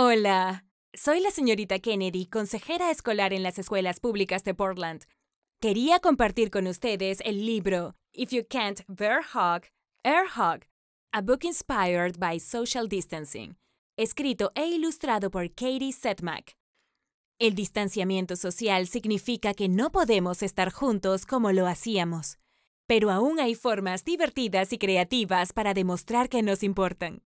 Hola, soy la señorita Kennedy, consejera escolar en las escuelas públicas de Portland. Quería compartir con ustedes el libro If You Can't Bear Hug, Air Hug, a book inspired by social distancing, escrito e ilustrado por Katie Setmack. El distanciamiento social significa que no podemos estar juntos como lo hacíamos, pero aún hay formas divertidas y creativas para demostrar que nos importan.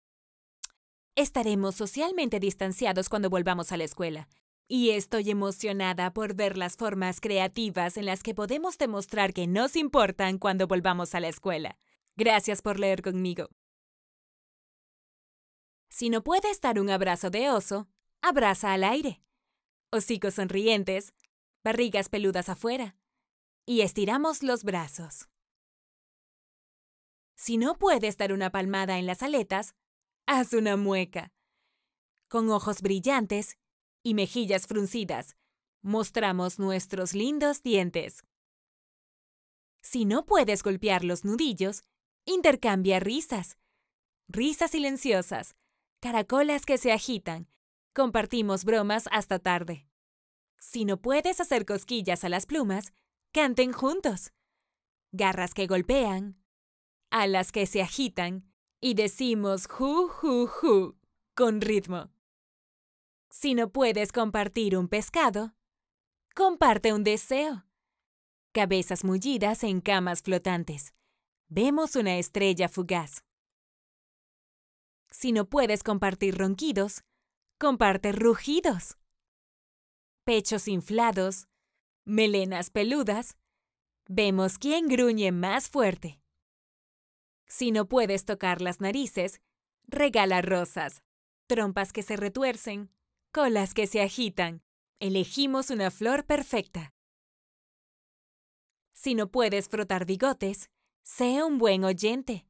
Estaremos socialmente distanciados cuando volvamos a la escuela. Y estoy emocionada por ver las formas creativas en las que podemos demostrar que nos importan cuando volvamos a la escuela. Gracias por leer conmigo. Si no puede estar un abrazo de oso, abraza al aire. Hocicos sonrientes, barrigas peludas afuera. Y estiramos los brazos. Si no puede estar una palmada en las aletas, haz una mueca. Con ojos brillantes y mejillas fruncidas, mostramos nuestros lindos dientes. Si no puedes golpear los nudillos, intercambia risas. Risas silenciosas, caracolas que se agitan. Compartimos bromas hasta tarde. Si no puedes hacer cosquillas a las plumas, canten juntos. Garras que golpean, alas que se agitan, y decimos ju, ju, ju con ritmo. Si no puedes compartir un pescado, comparte un deseo. Cabezas mullidas en camas flotantes. Vemos una estrella fugaz. Si no puedes compartir ronquidos, comparte rugidos. Pechos inflados, melenas peludas, vemos quién gruñe más fuerte. Si no puedes tocar las narices, regala rosas, trompas que se retuercen, colas que se agitan. Elegimos una flor perfecta. Si no puedes frotar bigotes, sé un buen oyente.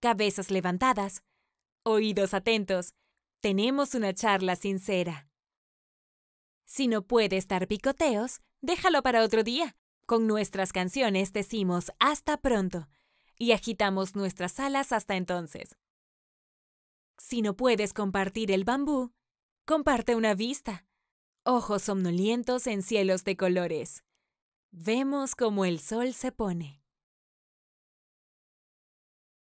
Cabezas levantadas, oídos atentos, tenemos una charla sincera. Si no puedes dar picoteos, déjalo para otro día. Con nuestras canciones decimos hasta pronto y agitamos nuestras alas hasta entonces. Si no puedes compartir el bambú, comparte una vista. Ojos somnolientos en cielos de colores. Vemos cómo el sol se pone.